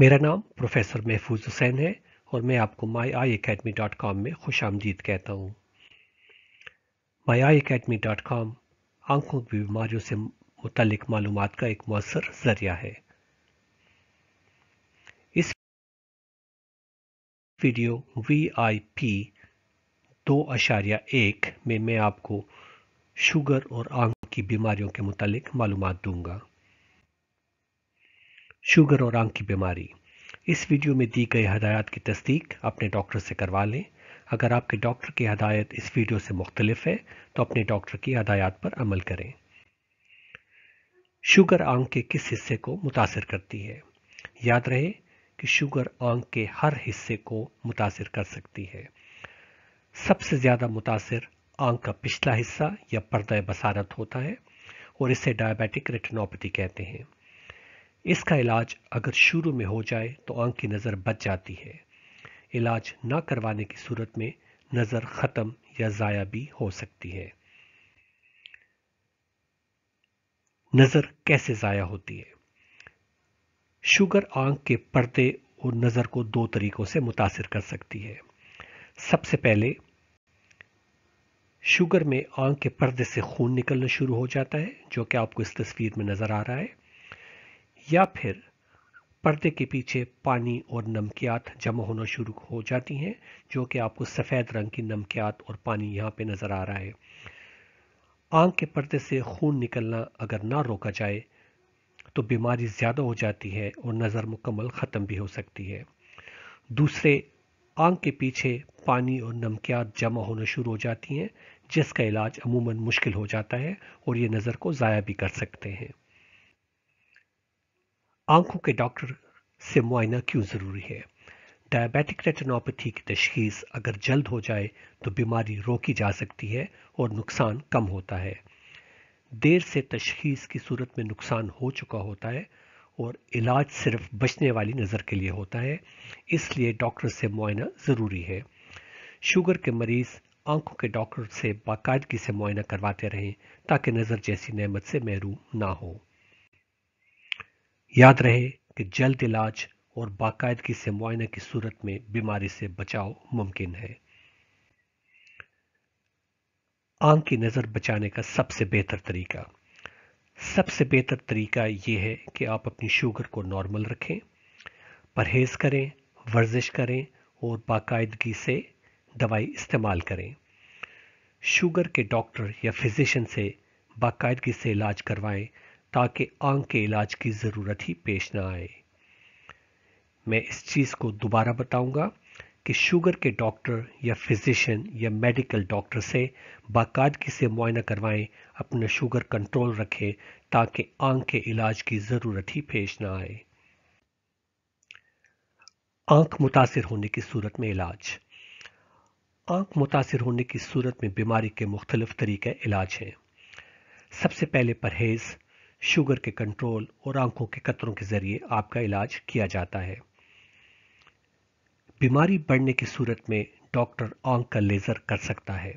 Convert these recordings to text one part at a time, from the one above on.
मेरा नाम प्रोफेसर महफूज हुसैन है और मैं आपको my eye academy dot com में खुश आमदीद कहता हूँ my eye academy dot com आंखों की बीमारियों से मुतल मालूम का एक मौसर ज़रिया है इस वीडियो वी आई पी दो अशारिया एक में मैं आपको शुगर और आंख की बीमारियों के मुतालिक मालूम दूंगा शुगर और आंख की बीमारी इस वीडियो में दी गई हदायत की तस्दीक अपने डॉक्टर से करवा लें अगर आपके डॉक्टर की हदायत इस वीडियो से मुख्तलिफ है तो अपने डॉक्टर की हदायत पर अमल करें शुगर आंख के किस हिस्से को मुतासर करती है याद रहे कि शुगर आंख के हर हिस्से को मुतासर कर सकती है सबसे ज़्यादा मुतासर आंख का पिछला हिस्सा या पर्दा बसारत होता है और इसे डायबिटिक रेटिनोपैथी कहते हैं इसका इलाज अगर शुरू में हो जाए तो आंख की नज़र बच जाती है इलाज ना करवाने की सूरत में नज़र ख़त्म या ज़ाया भी हो सकती है नज़र कैसे ज़ाया होती है शुगर आंख के पर्दे और नज़र को दो तरीक़ों से मुतासर कर सकती है सबसे पहले शुगर में आंख के पर्दे से खून निकलना शुरू हो जाता है जो कि आपको इस तस्वीर में नज़र आ रहा है या फिर पर्दे के पीछे पानी और नमकियात जमा होना शुरू हो जाती हैं जो कि आपको सफ़ेद रंग की नमकियात और पानी यहाँ पे नज़र आ रहा है आंख के पर्दे से खून निकलना अगर ना रोका जाए तो बीमारी ज़्यादा हो जाती है और नज़र मुकम्मल ख़त्म भी हो सकती है दूसरे आंख के पीछे पानी और नमकियात जमा होना शुरू हो जाती हैं जिसका इलाज अमूमन मुश्किल हो जाता है और ये नज़र को ज़ाया भी कर सकते हैं आंखों के डॉक्टर से मुआयना क्यों ज़रूरी है डायबिटिक रेटिनोपैथी की तशखीस अगर जल्द हो जाए तो बीमारी रोकी जा सकती है और नुकसान कम होता है देर से तशखीस की सूरत में नुकसान हो चुका होता है और इलाज सिर्फ बचने वाली नज़र के लिए होता है इसलिए डॉक्टर से मुआयना ज़रूरी है शुगर के मरीज़ आंखों के डॉक्टर से बाकायदगी से मुआयना करवाते रहें ताकि नज़र जैसी नेमत से महरूम ना हो याद रहे कि जल्द इलाज और बाकायदगी से मुआयने की सूरत में बीमारी से बचाव मुमकिन है आंख की नज़र बचाने का सबसे बेहतर तरीका सबसे बेहतर तरीका यह है कि आप अपनी शुगर को नॉर्मल रखें परहेज करें वर्जिश करें और बाकायदगी से दवाई इस्तेमाल करें शुगर के डॉक्टर या फिजिशियन से बाकायदगी से इलाज करवाएं ताकि आंख के इलाज की ज़रूरत ही पेश ना आए मैं इस चीज़ को दोबारा बताऊंगा कि शुगर के डॉक्टर या फिजिशियन या मेडिकल डॉक्टर से बाकायदगी से मुआयना करवाएं अपना शुगर कंट्रोल रखें ताकि आंख के इलाज की ज़रूरत ही पेश ना आए आंख मुतासर होने की सूरत में इलाज आंख मुतासर होने की सूरत में बीमारी के मुख्तलिफ तरीके इलाज हैं सबसे पहले परहेज़ शुगर के कंट्रोल और आंखों के कतरों के ज़रिए आपका इलाज किया जाता है बीमारी बढ़ने की सूरत में डॉक्टर आंख का लेज़र कर सकता है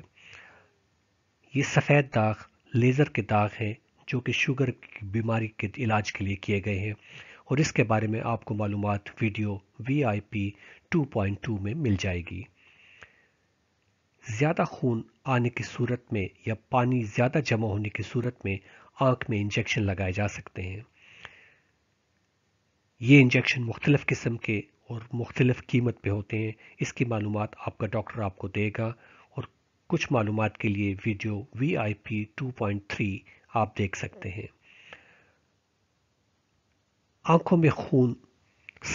ये सफ़ेद दाग लेज़र के दाग हैं जो कि शुगर की बीमारी के इलाज के लिए किए गए हैं और इसके बारे में आपको मालूम video V I P two point two में मिल जाएगी ज़्यादा खून आने की सूरत में या पानी ज़्यादा जमा होने की सूरत में आँख में इंजेक्शन लगाए जा सकते हैं ये इंजेक्शन मुख्तलिफ़ किस्म के और मुख्तलिफ़ कीमत पे होते हैं इसकी मालूम आपका डॉक्टर आपको देगा और कुछ मालूम के लिए video V I P two point three आप देख सकते हैं आंखों में खून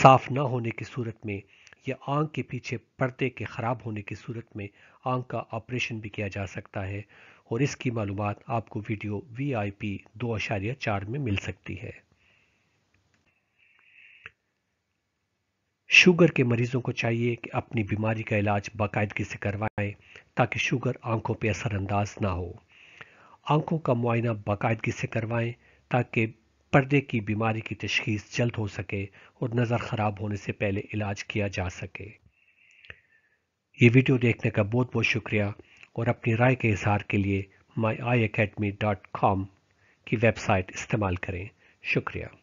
साफ ना होने की सूरत में या आंख के पीछे पर्दे के ख़राब होने की सूरत में आंख का ऑपरेशन भी किया जा सकता है और इसकी मालूम आपको वीडियो वी आई पी दो अशारिया चार में मिल सकती है शुगर के मरीजों को चाहिए कि अपनी बीमारी का इलाज बाकायदगी से करवाएं ताकि शुगर आंखों पर असरअंदाज ना हो आंखों का मुआयना बाकायदगी से करवाएं ताकि पर्दे की बीमारी की तशखीस जल्द हो सके और नज़र ख़राब होने से पहले इलाज किया जा सके ये वीडियो देखने का बहुत बहुत शुक्रिया और अपनी राय के इजहार के लिए my eye academy dot com की वेबसाइट इस्तेमाल करें शुक्रिया